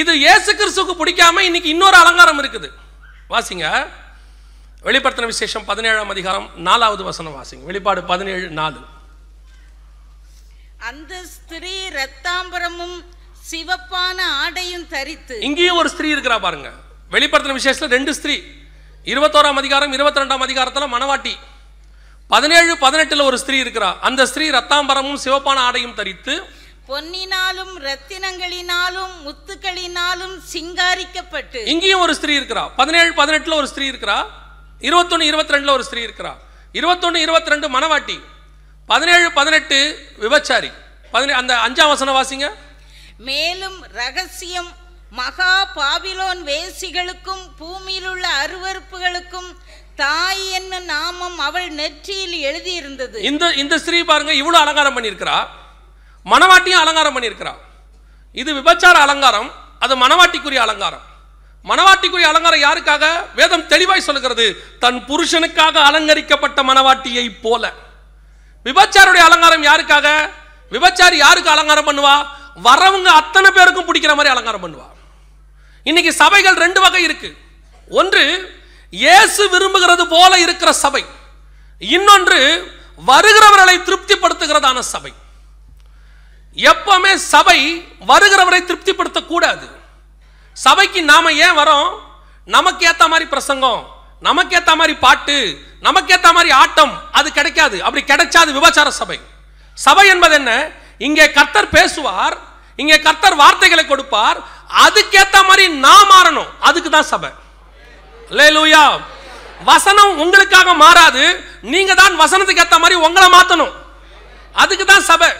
இது இயேசு கிறிஸ்துக்கு பிடிக்காம இன்னைக்கு இன்னொரு அலங்காரம் இருக்குது வாசிங்க வெளிப்படுத்தின விசேஷம் பதினேழாம் அதிகாரம் நாலாவது வசனம் வாசிங்க வெளிப்பாடு பதினேழு நாலு அந்த ஸ்திரீ ரத்தாம்பரமும் சிவப்பான ஆடையும் தரித்து இங்கேயும் ஒரு ஸ்திரீ இருக்கிறா பாருங்க வெளிப்படுத்தின விசேஷத்தில் ரெண்டு ஸ்திரீ இருபத்தோராம் அதிகாரம் இருபத்தி ரெண்டாம் அதிகாரத்தில் மணவாட்டி பதினேழு பதினெட்டில் ஒரு ஸ்திரீ இருக்கிறா அந்த ஸ்திரீ ரத்தாம்பரமும் சிவப்பான ஆடையும் தரித்து பொன்னினாலும் ரத்தினங்களினாலும் முத்துக்களினாலும் சிங்காரிக்கப்பட்டு இங்கேயும் ஒரு ஸ்திரீ இருக்கிறா பதினேழு பதினெட்டுல ஒரு ஸ்திரீ இருக்கிறா இருபத்தொன்னு இருபத்தி ரெண்டுல ஒரு ஸ்திரீ இருக்கிறா இருபத்தொன்னு இருபத்தி ரெண்டு மனவாட்டி பதினேழு பதினெட்டு விபச்சாரி பதினே அந்த அஞ்சாம் வசன வாசிங்க மேலும் ரகசியம் மகா பாபிலோன் வேசிகளுக்கும் பூமியில் உள்ள அருவறுப்புகளுக்கும் தாய் என்ன நாமம் அவள் நெற்றியில் எழுதியிருந்தது இந்த இந்த ஸ்திரீ பாருங்க இவ்வளவு அலங்காரம் பண்ணியிருக்கிறா மணவாட்டியும் அலங்காரம் பண்ணியிருக்கிறாள் இது விபச்சார அலங்காரம் அது மணவாட்டிக்குரிய அலங்காரம் மணவாட்டிக்குரிய அலங்காரம் யாருக்காக வேதம் தெளிவாய் சொல்கிறது தன் புருஷனுக்காக அலங்கரிக்கப்பட்ட மனவாட்டியை போல விபச்சாருடைய அலங்காரம் யாருக்காக விபச்சாரி யாருக்கு அலங்காரம் பண்ணுவா வரவங்க அத்தனை பேருக்கும் பிடிக்கிற மாதிரி அலங்காரம் பண்ணுவா இன்னைக்கு சபைகள் ரெண்டு வகை இருக்கு ஒன்று இயேசு விரும்புகிறது போல இருக்கிற சபை இன்னொன்று வருகிறவர்களை திருப்திப்படுத்துகிறதான சபை எப்பவுமே சபை வருகிறவரை திருப்திப்படுத்த கூடாது சபைக்கு நாம ஏன் வரோம் நமக்கு ஏத்த மாதிரி பிரசங்கம் நமக்கு ஏத்த மாதிரி பாட்டு நமக்கு ஏத்த மாதிரி ஆட்டம் அது கிடைக்காது அப்படி கிடைச்சாது விபச்சார சபை சபை என்பது என்ன இங்கே கர்த்தர் பேசுவார் இங்கே கர்த்தர் வார்த்தைகளை கொடுப்பார் அதுக்கேத்த மாதிரி நான் மாறணும் அதுக்கு தான் சபை லே லூயா வசனம் உங்களுக்காக மாறாது நீங்க தான் வசனத்துக்கு ஏத்த மாதிரி உங்களை மாத்தணும் அதுக்கு தான் சபை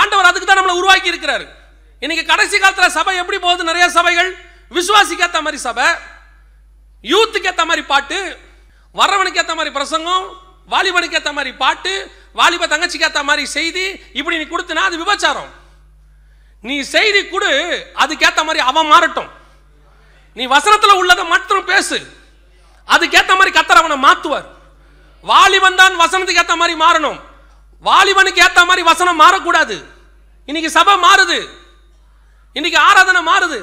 ஆண்டவர் அதுக்கு தான் நம்மளை உருவாக்கி இருக்கிறாரு இன்னைக்கு கடைசி காலத்தில் சபை எப்படி போகுது நிறைய சபைகள் விசுவாசிக்கு ஏற்ற மாதிரி சபை யூத்துக்கு ஏற்ற மாதிரி பாட்டு வரவனுக்கு ஏற்ற மாதிரி பிரசங்கம் வாலிபனுக்கு ஏற்ற மாதிரி பாட்டு வாலிப தங்கச்சிக்கு ஏற்ற மாதிரி செய்தி இப்படி நீ கொடுத்தினா அது விபச்சாரம் நீ செய்தி கொடு அதுக்கேற்ற மாதிரி அவன் மாறட்டும் நீ வசனத்தில் உள்ளதை மட்டும் பேசு அதுக்கேற்ற மாதிரி கத்தர் அவனை மாற்றுவார் வாலிபன் தான் வசனத்துக்கு ஏற்ற மாதிரி மாறணும் வாலிபனுக்கு ஏற்ற மாதிரி வசனம் மாறக்கூடாது இன்னைக்கு சபை மாறுது இன்னைக்கு ஆராதனை மாறுது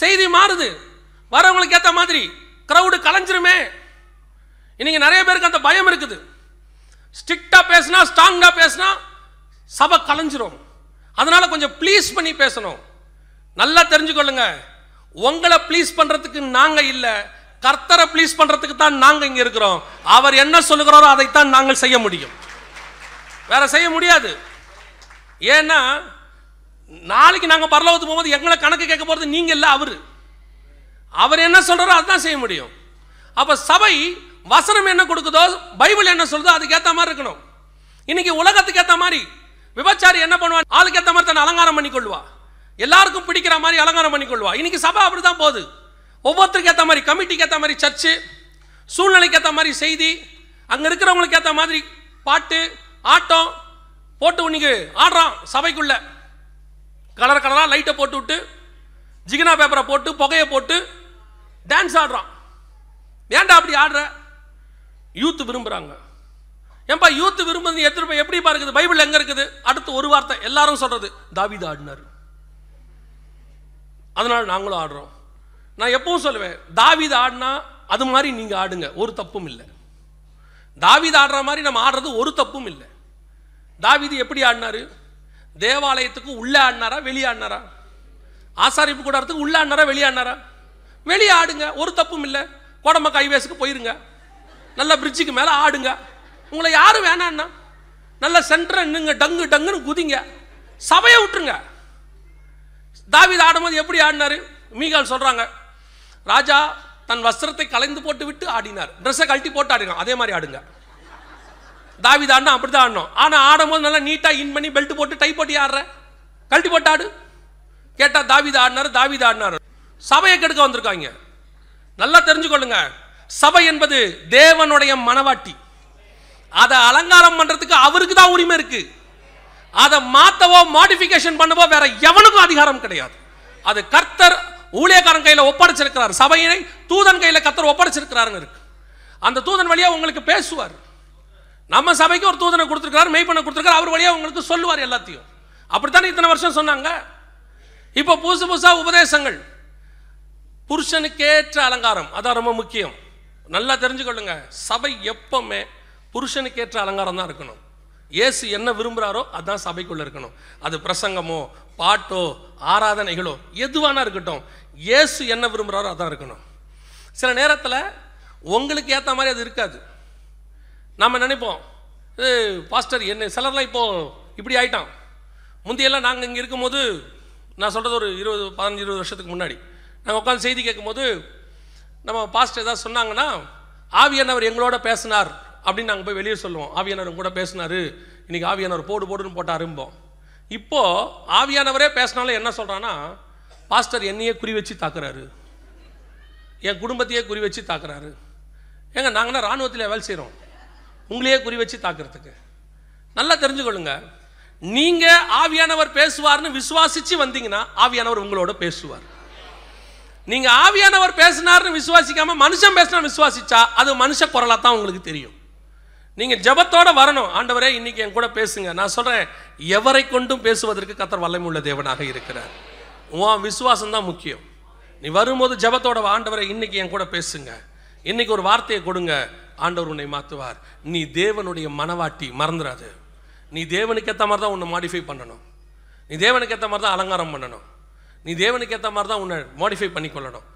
செய்தி மாறுது வரவங்களுக்கு ஏற்ற மாதிரி க்ரௌடு கலைஞ்சிருமே இன்னைக்கு நிறைய பேருக்கு அந்த பயம் இருக்குது ஸ்ட்ரிக்டா பேசினா ஸ்ட்ராங்கா பேசினா சபை கலைஞ்சிரும் அதனால் கொஞ்சம் ப்ளீஸ் பண்ணி பேசணும் நல்லா தெரிஞ்சுக்கொள்ளுங்க உங்களை ப்ளீஸ் பண்ணுறதுக்கு நாங்கள் இல்லை கர்த்தரை ப்ளீஸ் பண்ணுறதுக்கு தான் நாங்கள் இங்கே இருக்கிறோம் அவர் என்ன சொல்லுகிறாரோ அதைத்தான் நாங்கள் செய்ய முடியும் வேற செய்ய முடியாது ஏன்னா நாளைக்கு நாங்கள் பரலோகத்து போகும்போது எங்களை கணக்கு கேட்க போகிறது நீங்கள் இல்லை அவர் அவர் என்ன சொல்கிறாரோ அதுதான் செய்ய முடியும் அப்போ சபை வசனம் என்ன கொடுக்குதோ பைபிள் என்ன சொல்லுதோ அதுக்கேற்ற மாதிரி இருக்கணும் இன்னைக்கு உலகத்துக்கு ஏற்ற மாதிரி விபச்சாரி என்ன பண்ணுவான் ஆளுக்கு மாதிரி தன்னை அலங்காரம் பண்ணிக்கொள்வா எல்லாருக்கும் பிடிக்கிற மாதிரி அலங்காரம் பண்ணிக்கொள்வா இன்னைக்கு சபை அப்படி தான் போகுது ஒவ்வொருத்தருக்கு ஏற்ற மாதிரி கமிட்டிக்கு ஏற்ற மாதிரி சர்ச்சு சூழ்நிலைக்கு ஏற்ற மாதிரி செய்தி அங்கே இருக்கிறவங்களுக்கு ஏற்ற மாதிரி பாட்டு ஆட்டம் போட்டு உனக்கு ஆடுறான் சபைக்குள்ள கலர் கலராக லைட்டை போட்டு விட்டு ஜிகினா பேப்பரை போட்டு புகையை போட்டு டான்ஸ் ஆடுறான் ஏன்டா அப்படி ஆடுற யூத்து விரும்புகிறாங்க ஏன்பா யூத்து விரும்புறது எத்தனை போய் எப்படிப்பா இருக்குது பைபிள் எங்கே இருக்குது அடுத்து ஒரு வார்த்தை எல்லாரும் சொல்கிறது தாவித ஆடினார் அதனால் நாங்களும் ஆடுறோம் நான் எப்பவும் சொல்லுவேன் தாவித ஆடினா அது மாதிரி நீங்கள் ஆடுங்க ஒரு தப்பும் இல்லை தாவிது ஆடுற மாதிரி நம்ம ஆடுறது ஒரு தப்பும் இல்லை தாவிது எப்படி ஆடினார் தேவாலயத்துக்கு உள்ளே ஆடினாரா வெளியே ஆடினாரா ஆசாரிப்பு கூடாரத்துக்கு உள்ளே ஆடினாரா வெளியே ஆடினாரா வெளியே ஆடுங்க ஒரு தப்பும் இல்லை கோடம்ப கைவேசுக்கு போயிருங்க நல்ல பிரிட்ஜுக்கு மேலே ஆடுங்க உங்களை யாரும் வேணாம்னா நல்ல சென்டரை நின்னுங்க டங்கு டங்குன்னு குதிங்க சபையை விட்டுருங்க தாவிது ஆடும்போது எப்படி ஆடினாரு மீகால் சொல்கிறாங்க ராஜா தன் வஸ்திரத்தை கலைந்து போட்டு விட்டு ஆடினார் ட்ரெஸ்ஸை கழட்டி போட்டு ஆடினா அதே மாதிரி ஆடுங்க தாவி தாண்டா அப்படி தான் ஆடணும் ஆனால் ஆடும்போது நல்லா நீட்டாக இன் பண்ணி பெல்ட் போட்டு டை போட்டு ஆடுற கழட்டி போட்டு ஆடு கேட்டால் தாவி தாடினார் தாவி தாடினார் சபையை கெடுக்க வந்திருக்காங்க நல்லா தெரிஞ்சுக்கொள்ளுங்க சபை என்பது தேவனுடைய மனவாட்டி அதை அலங்காரம் பண்ணுறதுக்கு அவருக்கு தான் உரிமை இருக்கு அதை மாற்றவோ மாடிஃபிகேஷன் பண்ணவோ வேற எவனுக்கும் அதிகாரம் கிடையாது அது கர்த்தர் ஊழியக்காரன் கையில் ஒப்படைச்சிருக்கிறார் சபையினை தூதன் கையில் கத்தர் ஒப்படைச்சிருக்கிறாருன்னு இருக்கு அந்த தூதன் வழியாக உங்களுக்கு பேசுவார் நம்ம சபைக்கு ஒரு தூதனை கொடுத்துருக்காரு பண்ண கொடுத்துருக்காரு அவர் வழியாக உங்களுக்கு சொல்லுவார் எல்லாத்தையும் அப்படித்தானே இத்தனை வருஷம் சொன்னாங்க இப்போ புதுசு புதுசாக உபதேசங்கள் புருஷனுக்கேற்ற அலங்காரம் அதான் ரொம்ப முக்கியம் நல்லா தெரிஞ்சுக்கொள்ளுங்க சபை எப்பவுமே புருஷனுக்கேற்ற அலங்காரம் தான் இருக்கணும் இயேசு என்ன விரும்புகிறாரோ அதுதான் சபைக்குள்ளே இருக்கணும் அது பிரசங்கமோ பாட்டோ ஆராதனைகளோ எதுவானா இருக்கட்டும் இயேசு என்ன விரும்புகிறாரோ அதான் இருக்கணும் சில நேரத்தில் உங்களுக்கு ஏற்ற மாதிரி அது இருக்காது நம்ம நினைப்போம் பாஸ்டர் என்ன சிலர்லாம் இப்போது இப்படி ஆயிட்டான் முந்தையெல்லாம் நாங்கள் இங்கே இருக்கும்போது நான் சொல்கிறது ஒரு இருபது பதினஞ்சு இருபது வருஷத்துக்கு முன்னாடி நாங்கள் உட்காந்து செய்தி கேட்கும்போது நம்ம பாஸ்டர் ஏதாவது சொன்னாங்கன்னா அவர் எங்களோட பேசினார் அப்படின்னு நாங்கள் போய் வெளியே சொல்லுவோம் ஆவியானவர் கூட பேசினார் இன்றைக்கி ஆவியானவர் போடு போடுன்னு போட்டால் அரும்போம் இப்போது ஆவியானவரே பேசினாலும் என்ன சொல்கிறான்னா பாஸ்டர் என்னையே குறி வச்சு தாக்குறாரு என் குடும்பத்தையே குறி வச்சு தாக்குறாரு ஏங்க நாங்கள்னா இராணுவத்தில் வேலை செய்கிறோம் உங்களையே குறி வச்சு தாக்குறதுக்கு நல்லா தெரிஞ்சுக்கொள்ளுங்க நீங்கள் ஆவியானவர் பேசுவார்னு விசுவாசித்து வந்தீங்கன்னா ஆவியானவர் உங்களோட பேசுவார் நீங்கள் ஆவியானவர் பேசினார்னு விசுவாசிக்காமல் மனுஷன் பேசினா விசுவாசிச்சா அது மனுஷ குரலாக தான் உங்களுக்கு தெரியும் நீங்கள் ஜபத்தோட வரணும் ஆண்டவரே இன்னைக்கு என் கூட பேசுங்க நான் சொல்கிறேன் எவரை கொண்டும் பேசுவதற்கு கத்தர் வல்லமுள்ள தேவனாக இருக்கிறார் உன் விசுவாசம் தான் முக்கியம் நீ வரும்போது ஜபத்தோட ஆண்டவரை இன்னைக்கு என் கூட பேசுங்க இன்னைக்கு ஒரு வார்த்தையை கொடுங்க ஆண்டவர் உன்னை மாற்றுவார் நீ தேவனுடைய மனவாட்டி மறந்துடாது நீ தேவனுக்கு ஏற்ற மாதிரி தான் உன்னை மாடிஃபை பண்ணணும் நீ தேவனுக்கு ஏற்ற மாதிரி தான் அலங்காரம் பண்ணணும் நீ தேவனுக்கு ஏற்ற மாதிரி தான் உன்னை மாடிஃபை பண்ணிக்கொள்ளணும்